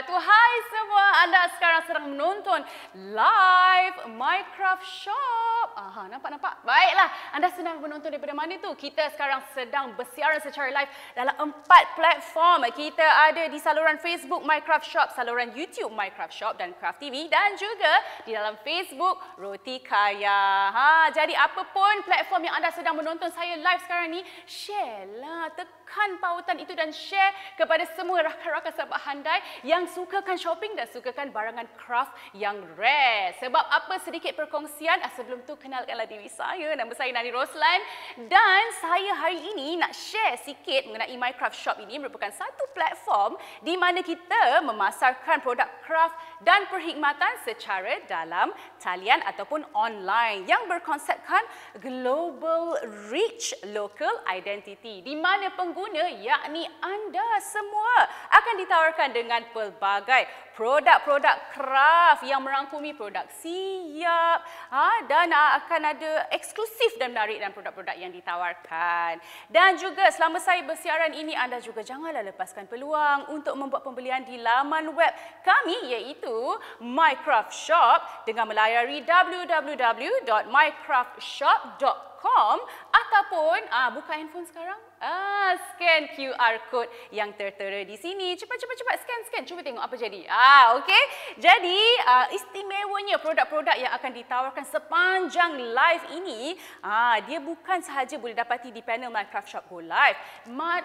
wabarakatuh. Hai semua, anda sekarang sedang menonton live Minecraft Shop. Aha, nampak nampak. Baiklah, anda sedang menonton daripada mana tu? Kita sekarang sedang bersiaran secara live dalam empat platform. Kita ada di saluran Facebook Minecraft Shop, saluran YouTube Minecraft Shop dan Craft TV dan juga di dalam Facebook Roti Kaya. Ha, jadi apapun platform yang anda sedang menonton saya live sekarang ni, share lah, tekan tekan pautan itu dan share kepada semua rakan-rakan sahabat handai yang sukakan shopping dan sukakan barangan craft yang rare. Sebab apa sedikit perkongsian, ah, sebelum tu kenalkanlah diri saya. Nama saya Nani Roslan dan saya hari ini nak share sikit mengenai Minecraft Shop ini merupakan satu platform di mana kita memasarkan produk craft dan perkhidmatan secara dalam talian ataupun online yang berkonsepkan global reach local identity di mana pengguna pengguna yakni anda semua akan ditawarkan dengan pelbagai produk-produk craft yang merangkumi produk siap ha, dan akan ada eksklusif dan menarik dan produk-produk yang ditawarkan. Dan juga selama saya bersiaran ini anda juga janganlah lepaskan peluang untuk membuat pembelian di laman web kami iaitu MyCraft Shop dengan melayari www.minecraftshop.com ataupun ah buka handphone sekarang Ah, scan QR code yang tertera di sini. Cepat cepat cepat scan scan. Cuba tengok apa jadi. Ah, okey. Jadi, ah, istimewanya produk-produk yang akan ditawarkan sepanjang live ini, ah, dia bukan sahaja boleh dapati di panel Minecraft Shop Go Live. Ma-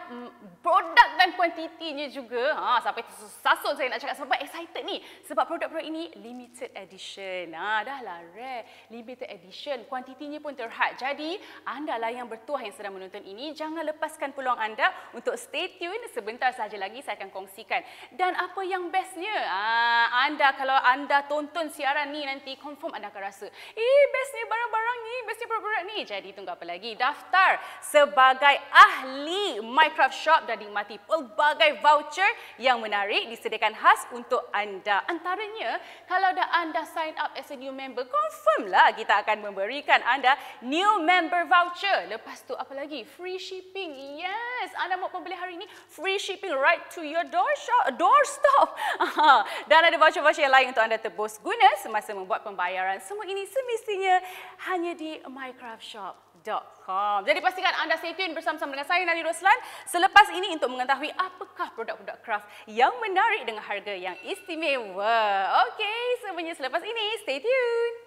produk dan kuantitinya juga. Ah, sampai tersasut saya nak cakap sebab excited ni. Sebab produk-produk ini limited edition. Ah, dah lah rare. Limited edition. Kuantitinya pun terhad. Jadi, anda lah yang bertuah yang sedang menonton ini, jangan lepas lepaskan peluang anda untuk stay tune sebentar sahaja lagi saya akan kongsikan. Dan apa yang bestnya, ah, anda kalau anda tonton siaran ni nanti confirm anda akan rasa, eh bestnya barang-barang ni, bestnya produk-produk ni. Jadi tunggu apa lagi, daftar sebagai ahli Minecraft Shop dan nikmati pelbagai voucher yang menarik disediakan khas untuk anda. Antaranya, kalau dah anda sign up as a new member, confirm lah kita akan memberikan anda new member voucher. Lepas tu apa lagi, free shipping Yes, anda mahu membeli hari ini, free shipping right to your door shop, doorstop. Dan ada voucher-voucher yang lain untuk anda tebus guna semasa membuat pembayaran. Semua ini semestinya hanya di mycraftshop.com. Jadi pastikan anda stay tune bersama-sama dengan saya, Nali Roslan. Selepas ini untuk mengetahui apakah produk-produk craft yang menarik dengan harga yang istimewa. Okey, semuanya selepas ini. Stay tune.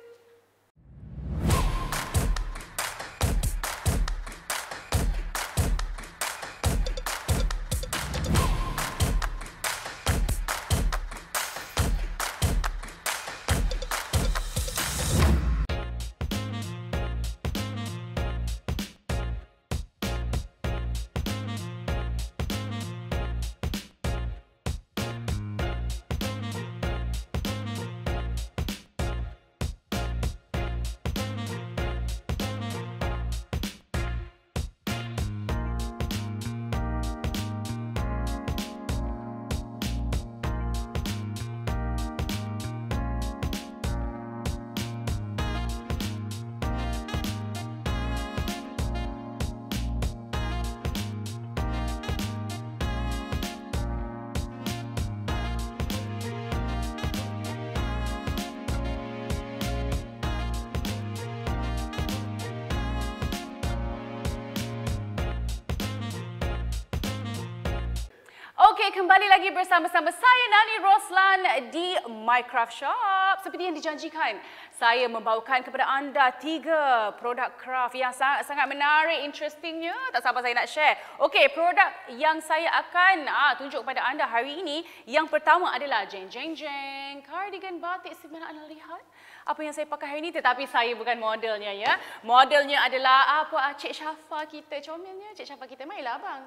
Okey, kembali lagi bersama-sama saya Nani Roslan di Minecraft Shop. Seperti yang dijanjikan, saya membawakan kepada anda tiga produk craft yang sangat, sangat menarik, interestingnya. Tak sabar saya nak share. Okey, produk yang saya akan ah, tunjuk kepada anda hari ini. Yang pertama adalah jeng jeng jeng cardigan batik sebenarnya anda lihat. Apa yang saya pakai hari ini tetapi saya bukan modelnya. ya. Modelnya adalah apa ah, Cik Syafa kita. Comelnya Cik Syafa kita. Mainlah abang.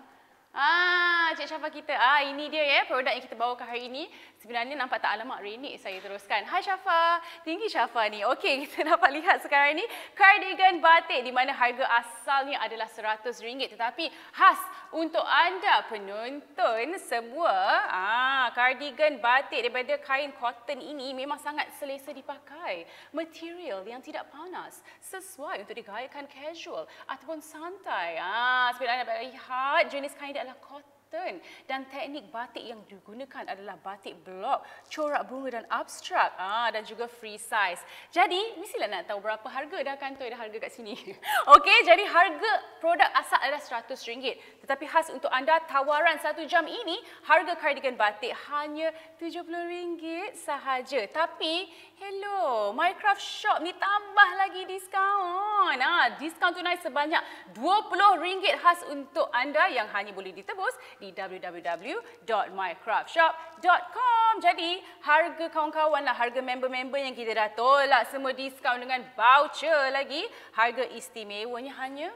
Ah, Cik Syafa kita. Ah, ini dia ya produk yang kita bawa ke hari ini. Sebenarnya nampak tak alamak renik saya teruskan. Hai Syafa. Tinggi Syafa ni. Okey, kita dapat lihat sekarang ni cardigan batik di mana harga asalnya adalah RM100 tetapi khas untuk anda penonton semua. Ah, kardigan batik daripada kain cotton ini memang sangat selesa dipakai. Material yang tidak panas, sesuai untuk digayakan casual ataupun santai. Ah, sebab anda lihat jenis kain ini adalah cotton pattern dan teknik batik yang digunakan adalah batik blok, corak bunga dan abstrak ah dan juga free size. Jadi, mestilah nak tahu berapa harga dah kantoi dah harga kat sini. Okey, jadi harga produk asal adalah RM100. Tetapi khas untuk anda tawaran satu jam ini, harga kardigan batik hanya RM70 sahaja. Tapi, hello, Minecraft Shop ni tambah lagi diskaun. Ah, diskaun tunai sebanyak RM20 khas untuk anda yang hanya boleh ditebus di www.mycraftshop.com. Jadi, harga kawan-kawan lah, harga member-member yang kita dah tolak semua diskaun dengan voucher lagi. Harga istimewanya hanya,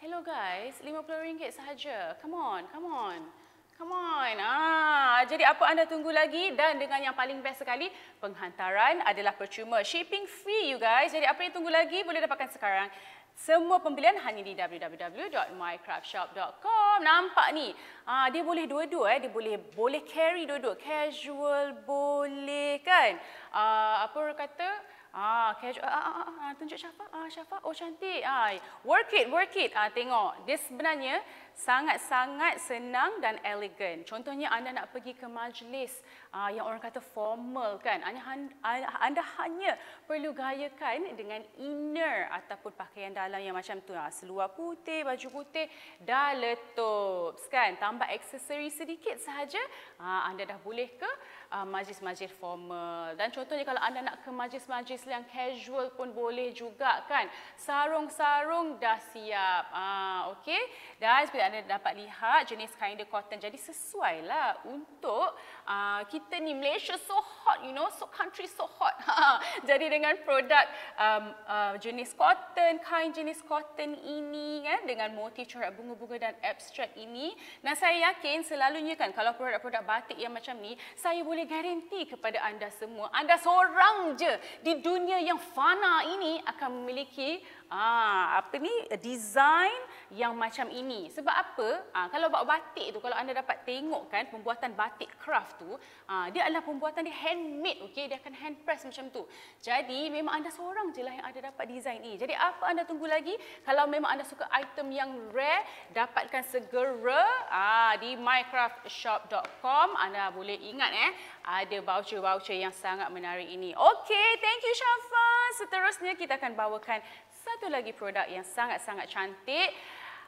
hello guys, RM50 sahaja. Come on, come on. Come on. Ah, jadi apa anda tunggu lagi dan dengan yang paling best sekali, penghantaran adalah percuma. Shipping free you guys. Jadi apa yang tunggu lagi boleh dapatkan sekarang. Semua pembelian hanya di www.mycraftshop.com. Nampak ni, ah, dia boleh dua-dua. Eh. Dia boleh boleh carry dua-dua. Casual boleh kan? Ah, apa orang kata? Ah, casual. Ah, ah, ah, ah, tunjuk Syafa. Ah, Syafa. Oh, cantik. Ah, work it, work it. Ah, tengok. Dia sebenarnya sangat-sangat senang dan elegan. Contohnya anda nak pergi ke majlis ah, yang orang kata formal kan. Anda, anda hanya perlu gayakan dengan inner ataupun pakaian dalam yang macam tu. Ah, seluar putih, baju putih dah letup. Kan? Tambah aksesori sedikit sahaja, ah, anda dah boleh ke uh, majlis-majlis formal. Dan contohnya kalau anda nak ke majlis-majlis yang casual pun boleh juga kan. Sarung-sarung dah siap. Ah, uh, okay. Dan seperti anda dapat lihat jenis kain dia cotton. Jadi sesuai lah untuk uh, kita ni Malaysia so hot you know. So country so hot. Jadi dengan produk um, uh, jenis cotton, kain jenis cotton ini kan. Dengan motif corak bunga-bunga dan abstrak ini. Dan saya yakin selalunya kan kalau produk-produk batik yang macam ni. Saya boleh boleh garanti kepada anda semua, anda seorang je di dunia yang fana ini akan memiliki Ah, apa ni design yang macam ini. Sebab apa? Ah, kalau buat batik tu kalau anda dapat tengok kan pembuatan batik craft tu, ah, dia adalah pembuatan dia handmade, okey, dia akan hand press macam tu. Jadi memang anda seorang jelah yang ada dapat design ni. Jadi apa anda tunggu lagi? Kalau memang anda suka item yang rare, dapatkan segera ah di mycraftshop.com. Anda boleh ingat eh, ada voucher-voucher yang sangat menarik ini. Okey, thank you Shafa. Seterusnya kita akan bawakan satu lagi produk yang sangat-sangat cantik.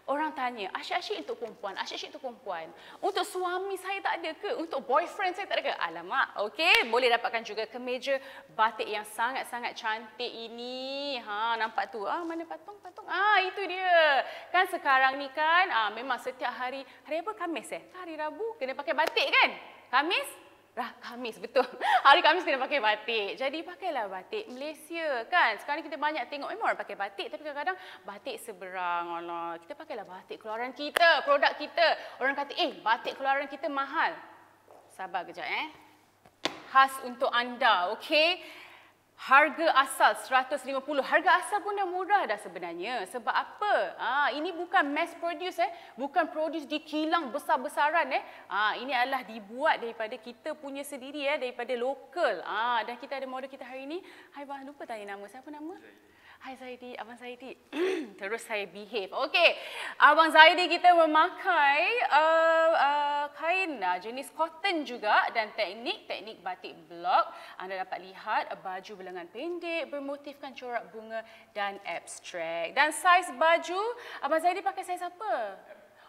Orang tanya, asyik-asyik untuk perempuan, asyik-asyik untuk perempuan. Untuk suami saya tak ada ke? Untuk boyfriend saya tak ada ke? Alamak, okey. Boleh dapatkan juga kemeja batik yang sangat-sangat cantik ini. Ha, nampak tu. Ah, mana patung? Patung. Ah, itu dia. Kan sekarang ni kan, ah, memang setiap hari, hari apa? Kamis eh? Hari Rabu kena pakai batik kan? Kamis? Dah Khamis betul. Hari Khamis kena pakai batik. Jadi pakailah batik Malaysia kan. Sekarang kita banyak tengok memang orang pakai batik tapi kadang-kadang batik seberang. Allah. Kita pakailah batik keluaran kita, produk kita. Orang kata, "Eh, batik keluaran kita mahal." Sabar kejap eh. Khas untuk anda, okey? Harga asal RM150. Harga asal pun dah murah dah sebenarnya. Sebab apa? Ha, ini bukan mass produce. Eh? Bukan produce di kilang besar-besaran. Eh? Ha, ini adalah dibuat daripada kita punya sendiri. Eh? Daripada lokal. Ha, dan kita ada model kita hari ini. Hai, bang, lupa tanya nama. Siapa nama? Hai Zaidi, Abang Zaidi. Terus saya behave. Okey, Abang Zaidi kita memakai uh, uh, kain uh, jenis cotton juga dan teknik-teknik batik blok. Anda dapat lihat baju berlengan pendek, bermotifkan corak bunga dan abstrak. Dan saiz baju, Abang Zaidi pakai saiz apa?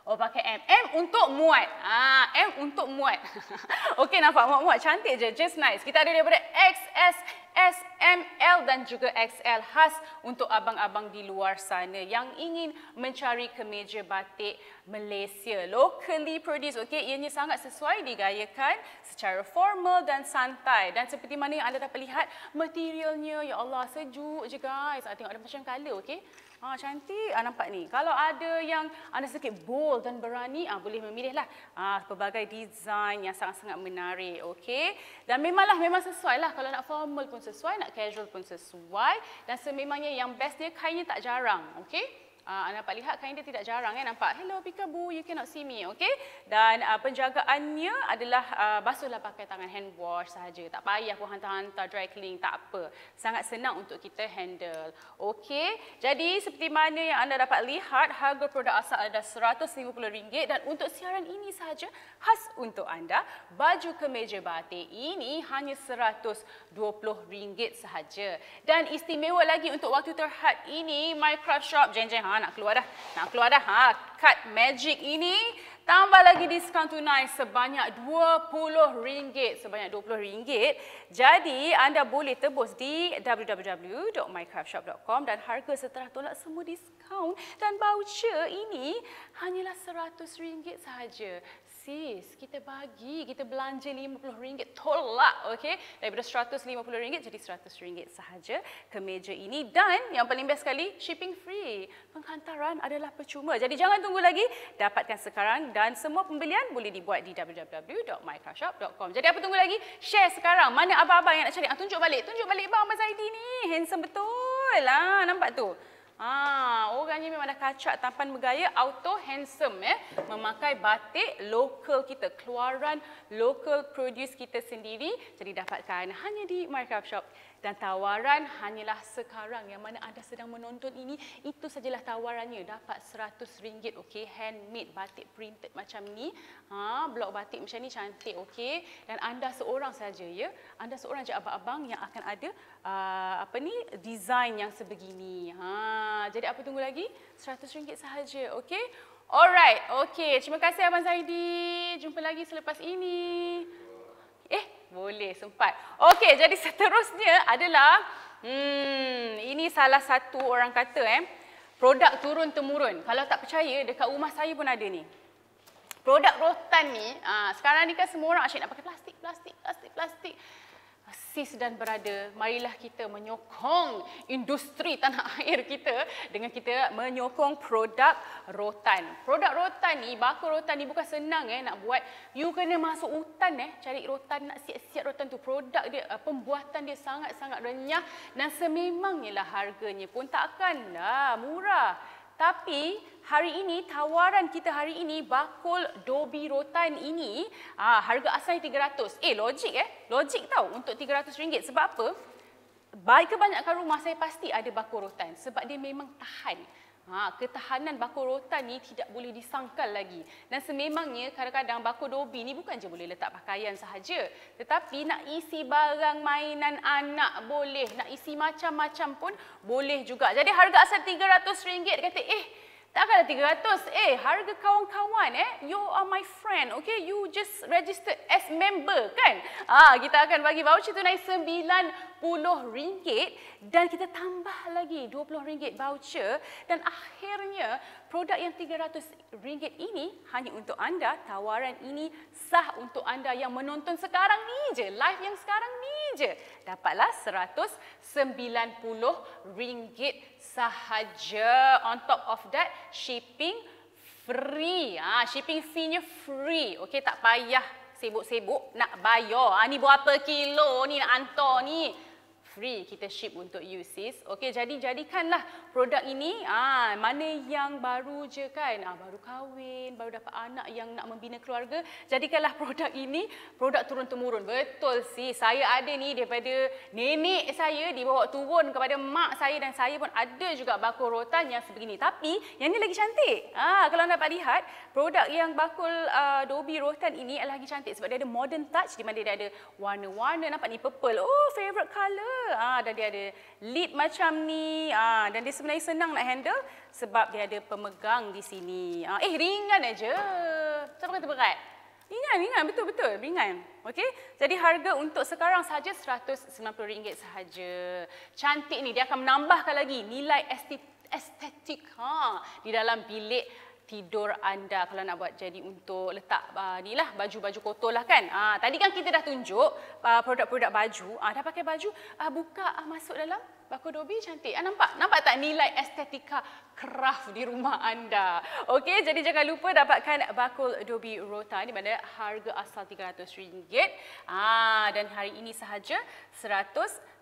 Oh pakai M. M untuk muat. Ah, M untuk muat. Okey nampak muat-muat cantik je. Just nice. Kita ada daripada XS, S, M, L dan juga XL khas untuk abang-abang di luar sana yang ingin mencari kemeja batik Malaysia. Locally produced. Okey, ianya sangat sesuai digayakan secara formal dan santai. Dan seperti mana yang anda dapat lihat, materialnya, ya Allah, sejuk je guys. Saya tengok ada macam color, okey. Ha, ah, cantik, ha, ah, nampak ni. Kalau ada yang anda sedikit bold dan berani, ha, boleh memilih lah ha, pelbagai design yang sangat-sangat menarik. Okay? Dan memanglah, memang sesuai lah. Kalau nak formal pun sesuai, nak casual pun sesuai. Dan sememangnya yang best dia, kainnya tak jarang. Okay? Uh, ah, anda dapat lihat kain dia tidak jarang eh nampak. Hello Pikabu, you cannot see me, okay? Dan uh, penjagaannya adalah uh, basuhlah pakai tangan hand wash sahaja. Tak payah pun hantar-hantar dry clean, tak apa. Sangat senang untuk kita handle. Okay, jadi seperti mana yang anda dapat lihat, harga produk asal adalah RM150 dan untuk siaran ini sahaja, khas untuk anda, baju kemeja batik ini hanya RM120 sahaja. Dan istimewa lagi untuk waktu terhad ini, My Craft Shop, jeng-jeng, ha? ha, nak keluar dah. Nak keluar dah. Ha, kad magic ini tambah lagi diskaun tunai sebanyak RM20. Sebanyak RM20. Jadi anda boleh tebus di www.mycraftshop.com dan harga setelah tolak semua diskaun dan voucher ini hanyalah RM100 sahaja sis, kita bagi, kita belanja RM50, tolak, okey? Daripada RM150 jadi RM100 sahaja meja ini. Dan yang paling best sekali, shipping free. Penghantaran adalah percuma. Jadi jangan tunggu lagi, dapatkan sekarang dan semua pembelian boleh dibuat di www.mycarshop.com. Jadi apa tunggu lagi? Share sekarang. Mana abang-abang yang nak cari? Ah, tunjuk balik, tunjuk balik bang Abang Zaidi ni. Handsome betul lah, nampak tu. Ha, orang ni memang dah kacak tampan bergaya auto handsome eh? memakai batik lokal kita keluaran lokal produce kita sendiri jadi dapatkan hanya di Markup Shop dan tawaran hanyalah sekarang yang mana anda sedang menonton ini itu sajalah tawarannya dapat RM100 okay? handmade batik printed macam ni ha blok batik macam ni cantik okay? dan anda seorang saja ya anda seorang je abang-abang yang akan ada uh, apa ni design yang sebegini ha jadi apa tunggu lagi RM100 sahaja okay? Alright, okay. Terima kasih Abang Zaidi. Jumpa lagi selepas ini. Boleh, sempat. Okey, jadi seterusnya adalah hmm, ini salah satu orang kata eh, produk turun-temurun. Kalau tak percaya, dekat rumah saya pun ada ni. Produk rotan ni, aa, ah, sekarang ni kan semua orang asyik nak pakai plastik, plastik, plastik, plastik. plastik sis dan berada, marilah kita menyokong industri tanah air kita dengan kita menyokong produk rotan. Produk rotan ni, bakar rotan ni bukan senang eh nak buat. You kena masuk hutan eh cari rotan nak siap-siap rotan tu. Produk dia eh, pembuatan dia sangat-sangat renyah dan sememangnya lah harganya pun takkanlah murah. Tapi hari ini tawaran kita hari ini bakul dobi rotan ini aa, ah, harga asalnya 300. Eh logik eh. Logik tau untuk 300 ringgit. Sebab apa? Baik kebanyakan rumah saya pasti ada bakul rotan. Sebab dia memang tahan. Ha, ketahanan bakul rotan ni tidak boleh disangkal lagi. Dan sememangnya kadang-kadang bakul dobi ni bukan je boleh letak pakaian sahaja. Tetapi nak isi barang mainan anak boleh. Nak isi macam-macam pun boleh juga. Jadi harga asal RM300 kata eh Takkanlah ratus. Eh, harga kawan-kawan eh. You are my friend. Okay, you just register as member kan? Ah, kita akan bagi voucher tunai puluh ringgit dan kita tambah lagi dua puluh ringgit voucher dan akhirnya produk yang RM300 ini hanya untuk anda. Tawaran ini sah untuk anda yang menonton sekarang ni je. Live yang sekarang ni je. Dapatlah RM190 sahaja. On top of that, shipping free. Ha, shipping fee-nya free. Okey, tak payah sibuk-sibuk nak bayar. Ha, ni berapa kilo ni nak hantar ni? free kita ship untuk you sis. Okey jadi jadikanlah produk ini ah mana yang baru je kan ah baru kahwin, baru dapat anak yang nak membina keluarga, jadikanlah produk ini produk turun temurun. Betul sis. Saya ada ni daripada nenek saya dibawa turun kepada mak saya dan saya pun ada juga bakul rotan yang sebegini. Tapi yang ni lagi cantik. Ah kalau anda dapat lihat produk yang bakul uh, ah, Dobi rotan ini lagi cantik sebab dia ada modern touch di mana dia ada warna-warna nampak ni purple. Oh favorite color. Ah, dan dia ada lead macam ni. Ah, dan dia sebenarnya senang nak handle sebab dia ada pemegang di sini. Ah, eh ringan aja. Tak kata berat. Ringan, ringan betul betul, ringan. Okey. Jadi harga untuk sekarang saja RM190 sahaja. Cantik ni dia akan menambahkan lagi nilai estetik ha di dalam bilik tidur anda kalau nak buat jadi untuk letak uh, ni lah baju-baju kotor lah kan. Uh, tadi kan kita dah tunjuk ah, produk-produk uh, baju. Uh, dah pakai baju, uh, buka uh, masuk dalam bakul dobi cantik. Uh, nampak? Nampak tak nilai estetika craft di rumah anda? Okey, jadi jangan lupa dapatkan bakul dobi rota di mana harga asal RM300. Uh, dan hari ini sahaja 100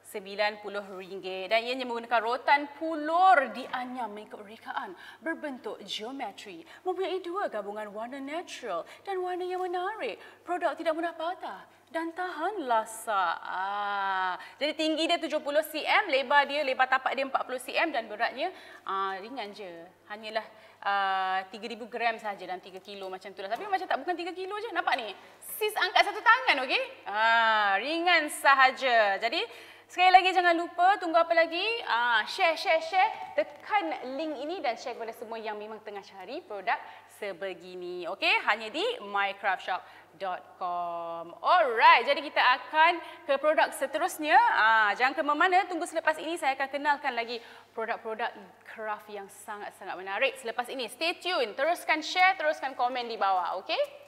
RM90 dan ianya menggunakan rotan pulur dianyam mengikut rekaan berbentuk geometri mempunyai dua gabungan warna natural dan warna yang menarik produk tidak mudah patah dan tahan lasa. Ah, jadi tinggi dia 70 cm, lebar dia lebar tapak dia 40 cm dan beratnya ah, ringan je. Hanyalah ah, 3000 gram saja dan 3 kilo macam tu lah. Tapi macam tak bukan 3 kilo je. Nampak ni? Sis angkat satu tangan okey. Ah, ringan sahaja. Jadi Sekali lagi jangan lupa tunggu apa lagi? Ah, share share share tekan link ini dan share kepada semua yang memang tengah cari produk sebegini. Okey, hanya di mycraftshop.com. Alright, jadi kita akan ke produk seterusnya. Ah, jangan ke mana-mana, tunggu selepas ini saya akan kenalkan lagi produk-produk craft yang sangat-sangat menarik. Selepas ini stay tune, teruskan share, teruskan komen di bawah, okey?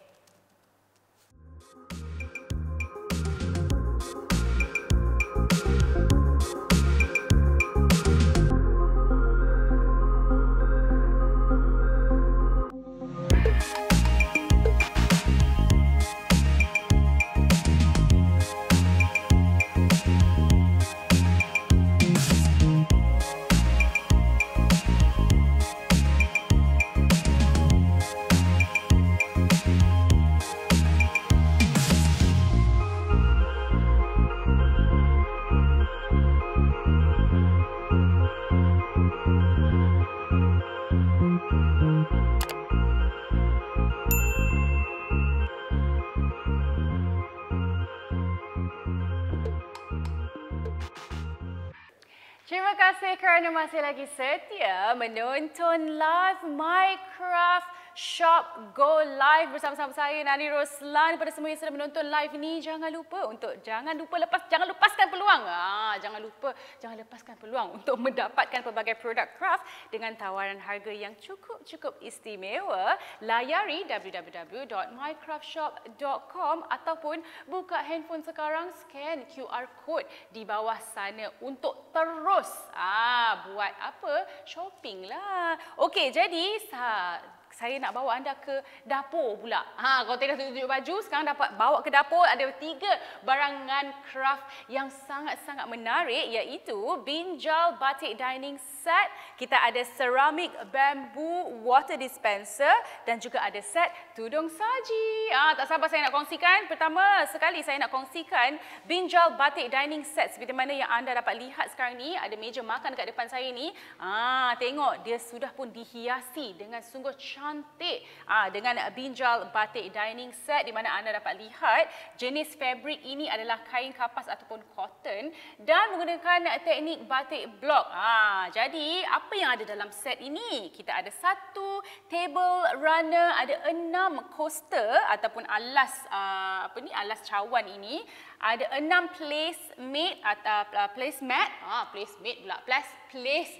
kerana masih lagi setia menonton live Minecraft Shop Go Live bersama-sama saya Nani Roslan pada semua yang sedang menonton live ini jangan lupa untuk jangan lupa lepas jangan lepaskan peluang ah jangan lupa jangan lepaskan peluang untuk mendapatkan pelbagai produk craft dengan tawaran harga yang cukup-cukup istimewa layari www.mycraftshop.com ataupun buka handphone sekarang scan QR code di bawah sana untuk terus ah buat apa shopping lah okey jadi sah saya nak bawa anda ke dapur pula. Ha, kalau tengah tunjuk baju, sekarang dapat bawa ke dapur. Ada tiga barangan craft yang sangat-sangat menarik iaitu Binjal Batik Dining Set. Kita ada ceramic bambu water dispenser dan juga ada set tudung saji. Ah, ha, tak sabar saya nak kongsikan. Pertama sekali saya nak kongsikan Binjal Batik Dining Set seperti mana yang anda dapat lihat sekarang ni. Ada meja makan dekat depan saya ni. Ah, ha, tengok dia sudah pun dihiasi dengan sungguh cantik cantik ah dengan Binjal Batik Dining Set di mana anda dapat lihat jenis fabric ini adalah kain kapas ataupun cotton dan menggunakan teknik batik block. Ah jadi apa yang ada dalam set ini? Kita ada satu table runner, ada enam coaster ataupun alas ah, apa ni alas cawan ini ada enam place mat atau uh, place mat ah place mat pula place place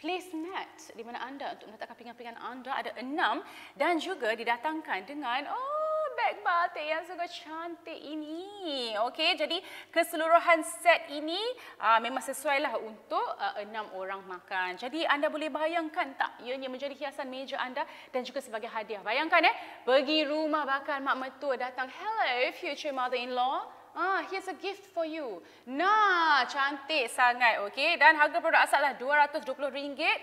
Place placemat di mana anda untuk meletakkan pinggan-pinggan anda ada enam dan juga didatangkan dengan oh bag batik yang sangat cantik ini. Okey, jadi keseluruhan set ini uh, memang sesuai lah untuk uh, enam orang makan. Jadi anda boleh bayangkan tak ianya menjadi hiasan meja anda dan juga sebagai hadiah. Bayangkan eh, pergi rumah bakal mak mertua datang. Hello future mother-in-law. Ah, here's a gift for you. Nah, cantik sangat. okay? dan harga produk asal lah dua ratus dua puluh ringgit.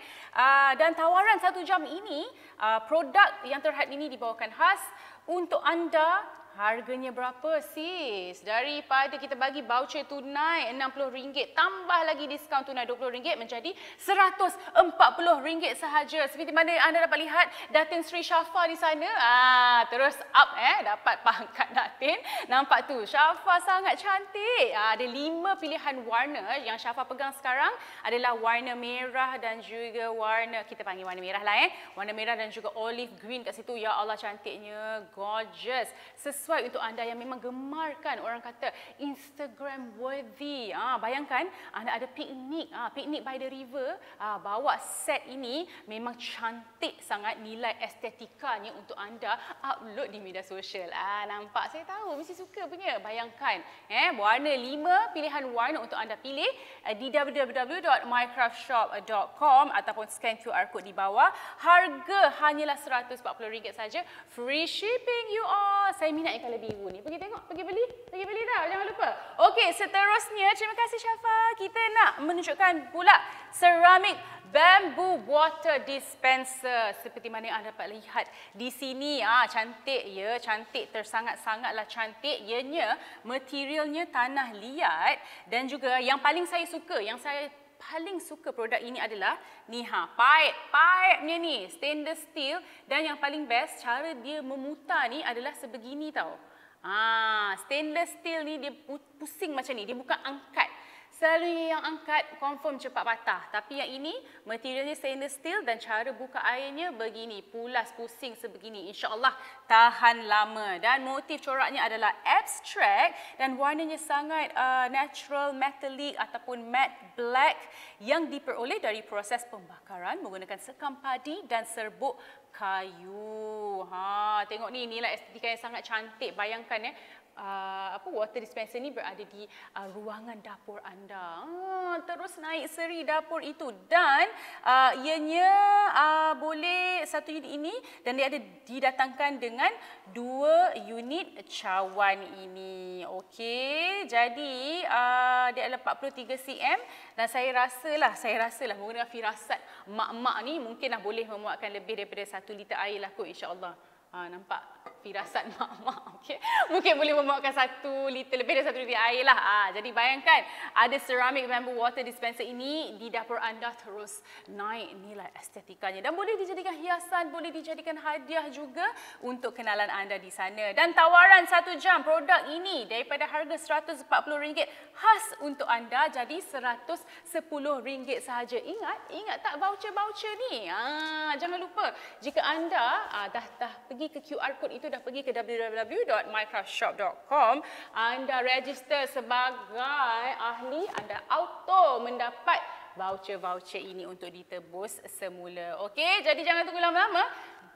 dan tawaran satu jam ini, uh, produk yang terhad ini dibawakan khas untuk anda. Harganya berapa sis? Daripada kita bagi voucher tunai RM60, tambah lagi diskaun tunai RM20 menjadi RM140 sahaja. Seperti mana anda dapat lihat Datin Sri Syafa di sana. Ah, terus up eh dapat pangkat Datin. Nampak tu Syafa sangat cantik. Ah, ada lima pilihan warna yang Syafa pegang sekarang adalah warna merah dan juga warna kita panggil warna merah lah eh. Warna merah dan juga olive green kat situ. Ya Allah cantiknya. Gorgeous. Sesuai untuk anda yang memang gemarkan orang kata Instagram worthy. Ah bayangkan anda ada piknik. Ah piknik by the river. Ah bawa set ini memang cantik sangat nilai estetikanya untuk anda up upload di media sosial. Ah nampak saya tahu mesti suka punya. Bayangkan eh warna lima pilihan warna untuk anda pilih eh, di www.mycraftshop.com ataupun scan QR code di bawah. Harga hanyalah RM140 saja. Free shipping you all. Saya minat yang warna biru ni. Pergi tengok, pergi beli. Pergi beli dah. Jangan lupa. Okey, seterusnya terima kasih Syafa. Kita nak menunjukkan pula ceramic bamboo water dispenser seperti mana yang anda dapat lihat di sini ah cantik ya cantik tersangat-sangatlah cantik ianya materialnya tanah liat dan juga yang paling saya suka yang saya paling suka produk ini adalah ni ha pipe pipe ni stainless steel dan yang paling best cara dia memutar ni adalah sebegini tau ah stainless steel ni dia pusing macam ni dia bukan angkat Selalu yang angkat confirm cepat patah. Tapi yang ini materialnya stainless steel dan cara buka airnya begini. Pulas pusing sebegini. InsyaAllah tahan lama. Dan motif coraknya adalah abstract dan warnanya sangat uh, natural metallic ataupun matte black yang diperoleh dari proses pembakaran menggunakan sekam padi dan serbuk kayu. Ha, tengok ni, inilah estetika yang sangat cantik. Bayangkan ya uh, apa water dispenser ni berada di uh, ruangan dapur anda. Uh, terus naik seri dapur itu dan uh, ianya uh, boleh satu unit ini dan dia ada didatangkan dengan dua unit cawan ini. Okey, jadi uh, dia adalah 43 cm dan saya rasalah, saya rasalah menggunakan firasat mak-mak ni mungkinlah boleh memuatkan lebih daripada satu liter air lah kot insyaAllah. Ha, nampak firasat mak-mak. Okay. Mungkin boleh membawakan satu liter, lebih dari satu liter air lah. Ha, jadi bayangkan ada ceramic bamboo water dispenser ini di dapur anda terus naik nilai estetikanya. Dan boleh dijadikan hiasan, boleh dijadikan hadiah juga untuk kenalan anda di sana. Dan tawaran satu jam produk ini daripada harga RM140 khas untuk anda jadi RM110 sahaja. Ingat, ingat tak voucher-voucher ni? Ha, jangan lupa, jika anda ha, dah, dah pergi ke QR code itu dah pergi ke www.mycraftshop.com anda register sebagai ahli anda auto mendapat voucher-voucher ini untuk ditebus semula. Okey, jadi jangan tunggu lama-lama.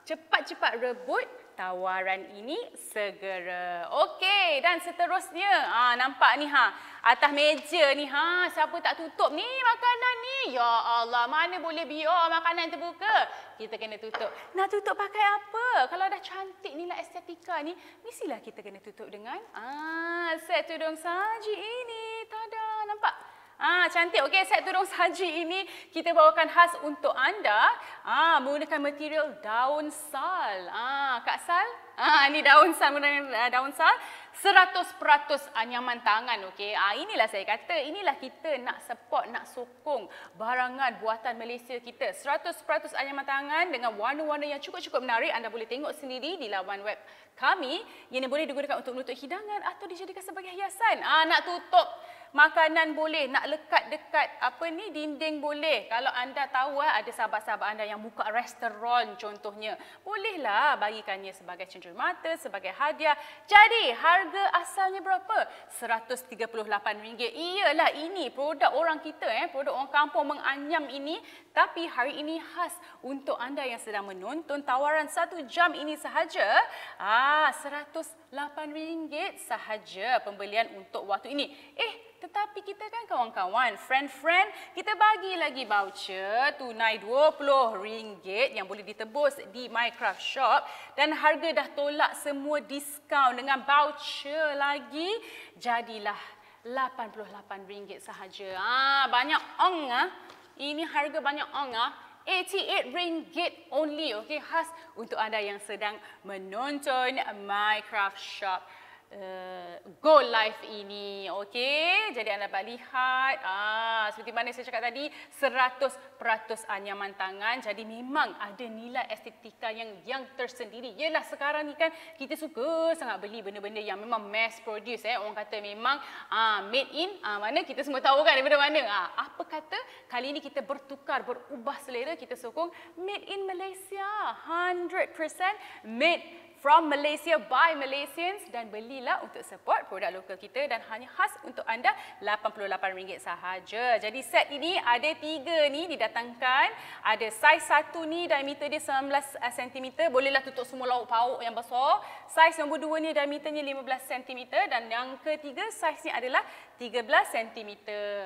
Cepat-cepat rebut tawaran ini segera. Okey, dan seterusnya, ha, nampak ni ha, atas meja ni ha, siapa tak tutup ni makanan ni? Ya Allah, mana boleh biar makanan terbuka? Kita kena tutup. Nak tutup pakai apa? Kalau dah cantik nilai estetika ni, mestilah kita kena tutup dengan ah ha, set tudung saji ini. Ah cantik. Okey, set tudung saji ini kita bawakan khas untuk anda. Ah menggunakan material daun sal. Ah Kak Sal, ah ini daun sal menggunakan ah, daun sal 100% anyaman tangan. Okey. Ah inilah saya kata, inilah kita nak support, nak sokong barangan buatan Malaysia kita. 100% anyaman tangan dengan warna-warna yang cukup-cukup menarik. Anda boleh tengok sendiri di laman web kami. Ini boleh digunakan untuk menutup hidangan atau dijadikan sebagai hiasan. Ah nak tutup makanan boleh nak lekat dekat apa ni dinding boleh kalau anda tahu eh, ada sahabat-sahabat anda yang buka restoran contohnya bolehlah bagikannya sebagai mata sebagai hadiah jadi harga asalnya berapa RM138 iyalah ini produk orang kita eh produk orang kampung menganyam ini tapi hari ini khas untuk anda yang sedang menonton tawaran satu jam ini sahaja ah RM108 sahaja pembelian untuk waktu ini eh tetapi kita kan kawan-kawan, friend-friend, kita bagi lagi voucher tunai RM20 yang boleh ditebus di Minecraft Shop dan harga dah tolak semua diskaun dengan voucher lagi, jadilah RM88 sahaja. Ah, banyak ong ah. Ini harga banyak ong ah. Ha? RM88 only, okay, khas untuk anda yang sedang menonton Minecraft Shop. Eh, go live ini. Okey, jadi anda dapat lihat ah seperti mana saya cakap tadi 100% anyaman tangan. Jadi memang ada nilai estetika yang yang tersendiri. Yalah sekarang ni kan kita suka sangat beli benda-benda yang memang mass produce eh. Orang kata memang ah made in ah mana kita semua tahu kan daripada mana. Ah apa kata kali ini kita bertukar berubah selera kita sokong made in Malaysia 100% made from Malaysia by Malaysians dan belilah untuk support produk lokal kita dan hanya khas untuk anda RM88 sahaja. Jadi set ini ada tiga ni didatangkan. Ada saiz satu ni diameter dia 19 cm. Eh, Bolehlah tutup semua lauk pauk yang besar. Saiz nombor dua ni diameternya 15 cm dan yang ketiga saiz ni adalah 13 cm.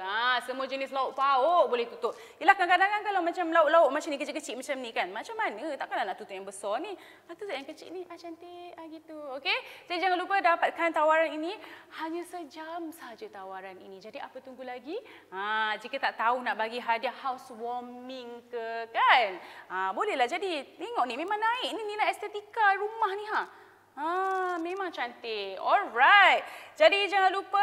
Ha, semua jenis lauk pauk boleh tutup. Yelah kadang-kadang kan kalau macam lauk-lauk macam ni kecil-kecil macam ni kan. Macam mana? Takkanlah nak tutup yang besar ni. nak tutup yang kecil ni cantik ah gitu. Okey. Jadi jangan lupa dapatkan tawaran ini hanya sejam saja tawaran ini. Jadi apa tunggu lagi? Ha, jika tak tahu nak bagi hadiah housewarming ke kan? Ha, bolehlah jadi. Tengok ni memang naik ni nilai estetika rumah ni ha. Ah, memang cantik. Alright. Jadi jangan lupa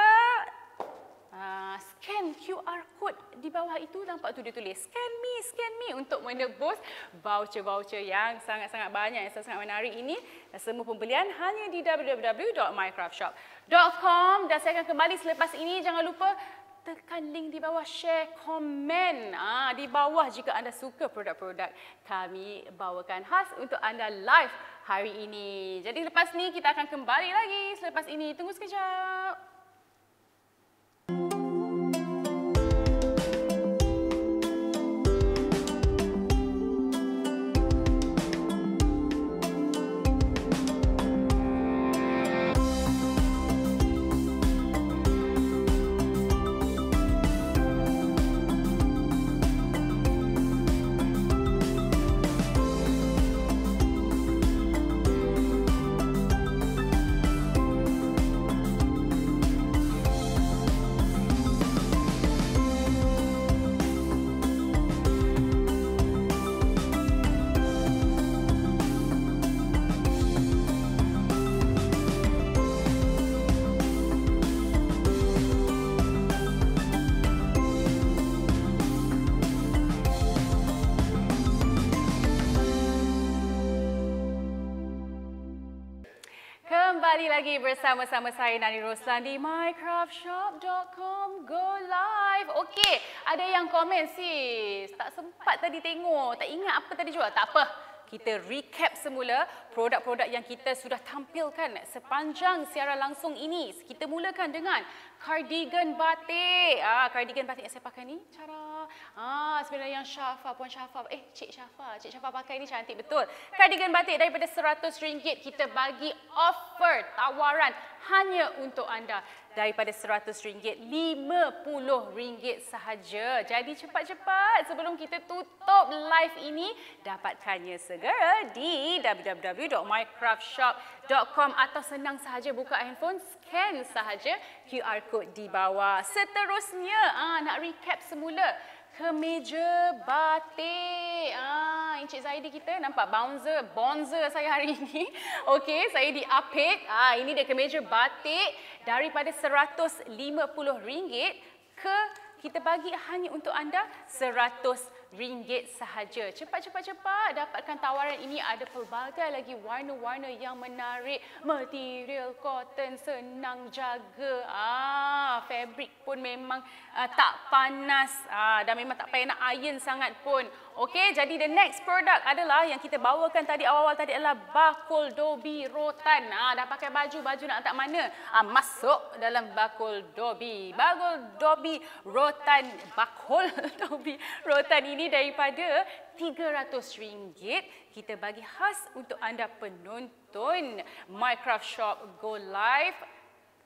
Ah, scan QR code di bawah itu nampak tu dia tulis scan me scan me untuk menebus voucher-voucher yang sangat-sangat banyak yang sangat menarik ini dan semua pembelian hanya di www.mycraftshop.com dan saya akan kembali selepas ini jangan lupa tekan link di bawah share komen ah di bawah jika anda suka produk-produk kami bawakan khas untuk anda live hari ini. Jadi lepas ni kita akan kembali lagi selepas ini. Tunggu sekejap. kembali lagi bersama-sama saya Nani Roslan di MyCraftShop.com. Go live. Okey, ada yang komen sis. Tak sempat tadi tengok. Tak ingat apa tadi jual. Tak apa. Kita recap semula produk-produk yang kita sudah tampilkan sepanjang siaran langsung ini. Kita mulakan dengan cardigan batik. Ah, cardigan batik yang saya pakai ni. Cara. Ah, sebenarnya yang Syafa, pun Syafa. Eh, Cik Syafa. Cik Syafa pakai ni cantik betul. Cardigan batik daripada RM100 kita bagi offer tawaran hanya untuk anda daripada RM100 RM50 sahaja. Jadi cepat-cepat sebelum kita tutup live ini dapatkannya segera di www.mycraftshop.com www.sbs.com.my.com atau senang sahaja buka handphone, scan sahaja QR code di bawah. Seterusnya, ah nak recap semula. Kemeja batik. Ah, Encik Zaidi kita nampak bouncer, bonzer saya hari ini. Okey, saya di Apit. Ah, ini dia kemeja batik daripada RM150 ke kita bagi hanya untuk anda 100 ringgit sahaja. Cepat-cepat-cepat dapatkan tawaran ini ada pelbagai lagi warna-warna yang menarik. Material cotton senang jaga. Ah, fabric pun memang uh, tak panas. Ah, dan memang tak payah nak iron sangat pun. Okey, jadi the next product adalah yang kita bawakan tadi awal-awal tadi adalah bakul dobi rotan. Ah ha, dah pakai baju, baju nak letak mana? ha, masuk dalam bakul dobi. Bakul dobi rotan bakul dobi rotan ini daripada RM300 kita bagi khas untuk anda penonton Minecraft Shop Go Live.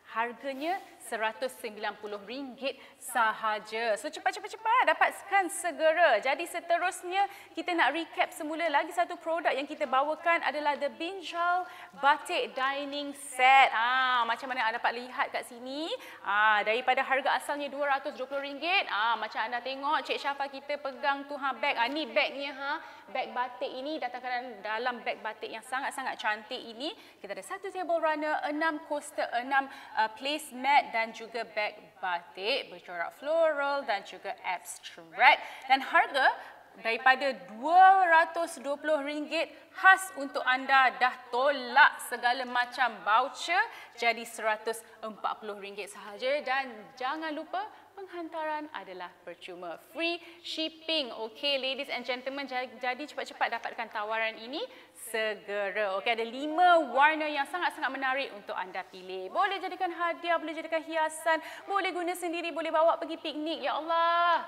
Harganya RM190 sahaja. So cepat-cepat-cepat dapatkan segera. Jadi seterusnya kita nak recap semula lagi satu produk yang kita bawakan adalah The Binjal Batik Dining Set. Ah ha, macam mana anda dapat lihat kat sini. Ah ha, daripada harga asalnya RM220, ah ha, macam anda tengok Cik Syafa kita pegang tu ha bag. Ah ha, ni bagnya ha. Bag batik ini datangkan dalam bag batik yang sangat-sangat cantik ini. Kita ada satu table runner, enam coaster, enam uh, placemat dan juga beg batik bercorak floral dan juga abstract dan harga daripada RM220 khas untuk anda dah tolak segala macam voucher jadi RM140 sahaja dan jangan lupa penghantaran adalah percuma. Free shipping. Okey, ladies and gentlemen, jadi cepat-cepat dapatkan tawaran ini segera. Okey, ada lima warna yang sangat-sangat menarik untuk anda pilih. Boleh jadikan hadiah, boleh jadikan hiasan, boleh guna sendiri, boleh bawa pergi piknik. Ya Allah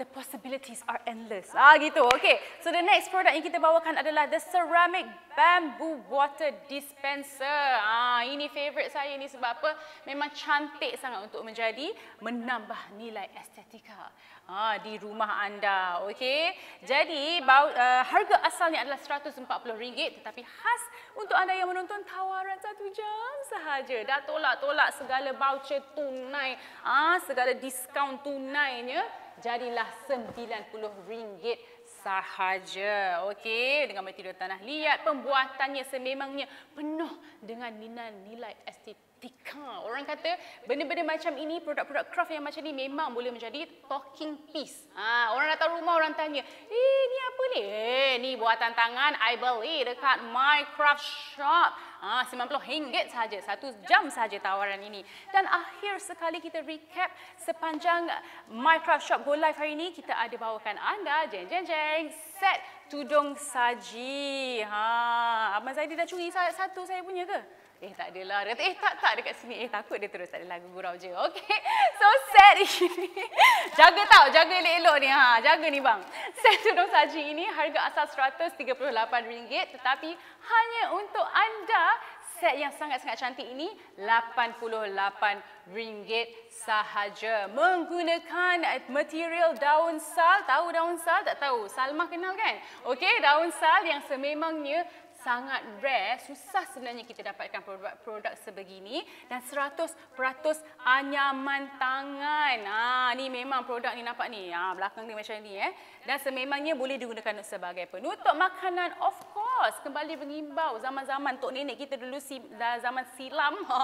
the possibilities are endless. Ah gitu. Okay. So the next product yang kita bawakan adalah the ceramic bamboo water dispenser. Ah ini favorite saya ni sebab apa? Memang cantik sangat untuk menjadi menambah nilai estetika ah di rumah anda. Okay. Jadi bau, uh, harga asalnya adalah seratus empat puluh ringgit, tetapi khas untuk anda yang menonton tawaran satu jam sahaja. Dah tolak-tolak segala voucher tunai, ah segala diskaun tunainya jadilah RM90 sahaja. Okey, dengan material tanah liat, pembuatannya sememangnya penuh dengan nilai-nilai estetik tika. Orang kata benda-benda macam ini, produk-produk craft yang macam ni memang boleh menjadi talking piece. Ha, orang datang rumah, orang tanya, eh ni apa ni? Eh ni buatan tangan I beli dekat My Craft Shop. RM90 ha, saja, satu jam saja tawaran ini. Dan akhir sekali kita recap sepanjang My Craft Shop Go Live hari ini, kita ada bawakan anda, jeng jeng jeng, set tudung saji. Ha, Abang Zaidi dah curi satu saya punya ke? Eh tak adalah. Dia eh tak tak dekat sini. Eh takut dia terus tak lagu Gurau je. Okay. So set ini. jaga tau. Jaga elok-elok ni. Ha, jaga ni bang. Set tudung saji ini harga asal RM138. Tetapi hanya untuk anda set yang sangat-sangat cantik ini RM88 sahaja menggunakan material daun sal tahu daun sal tak tahu salmah kenal kan okey daun sal yang sememangnya sangat rare, susah sebenarnya kita dapatkan produk-produk sebegini dan 100% anyaman tangan. Ha, ni memang produk ni nampak ni. Ha, belakang ni macam ni eh. Dan sememangnya boleh digunakan sebagai penutup makanan of course. Kembali mengimbau zaman-zaman tok nenek kita dulu si, zaman silam. Ha,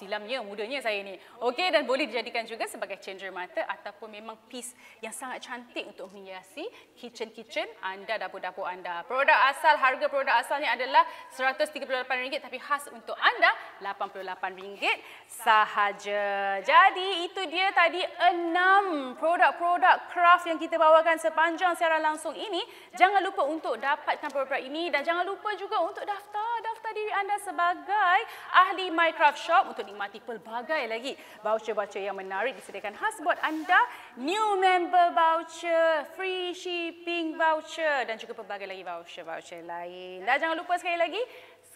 silam ya, mudanya saya ni. Okey dan boleh dijadikan juga sebagai changer mata ataupun memang piece yang sangat cantik untuk menghiasi kitchen-kitchen anda dapur-dapur anda. Produk asal harga produk asalnya adalah RM138 tapi khas untuk anda RM88 sahaja. Jadi itu dia tadi enam produk-produk craft yang kita bawakan sepanjang siaran langsung ini. Jangan lupa untuk dapatkan produk-produk ini dan jangan lupa juga untuk daftar daftar diri anda sebagai ahli Minecraft Shop untuk nikmati pelbagai lagi voucher-voucher yang menarik disediakan khas buat anda. New member voucher, free shipping voucher dan juga pelbagai lagi voucher-voucher lain. Dan jangan lupa sekali lagi,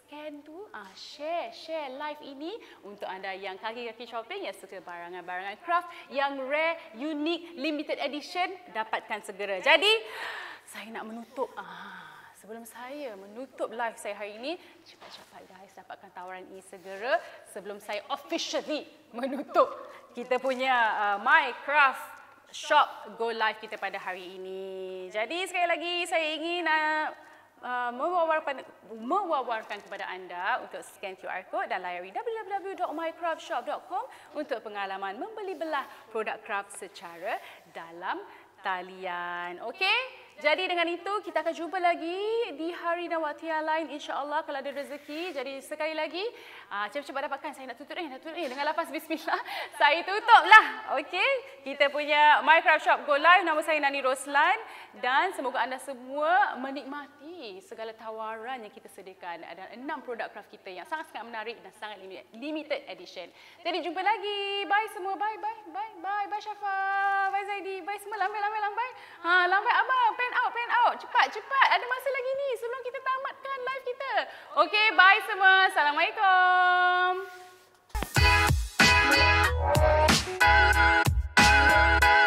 scan tu, ah, share, share live ini untuk anda yang kaki-kaki shopping yang suka barangan-barangan craft yang rare, unique, limited edition dapatkan segera. Jadi, saya nak menutup. Ah, sebelum saya menutup live saya hari ini, cepat-cepat guys dapatkan tawaran ini segera sebelum saya officially menutup kita punya uh, Minecraft shop go live kita pada hari ini. Jadi sekali lagi saya ingin uh, uh mewawarkan, mewawarkan kepada anda untuk scan QR code dan layari www.mycraftshop.com untuk pengalaman membeli belah produk craft secara dalam talian. Okey? Jadi dengan itu kita akan jumpa lagi di hari yang lain insya-Allah kalau ada rezeki. Jadi sekali lagi uh, ah, cepat-cepat dapatkan saya nak tutup eh nak tutup eh dengan lepas bismillah saya tutuplah. Okey, kita punya Minecraft Shop Go Live nama saya Nani Roslan dan semoga anda semua menikmati segala tawaran yang kita sediakan ada enam produk craft kita yang sangat-sangat menarik dan sangat limited edition. Jadi jumpa lagi. Bye semua. Bye bye bye bye bye Syafa. Bye Zaidi. Bye semua. Lambai lambai lambai. Ha lambai abang. Pen- pan out, pan out. Cepat, cepat. Ada masa lagi ni sebelum kita tamatkan live kita. Okey, bye semua. Assalamualaikum.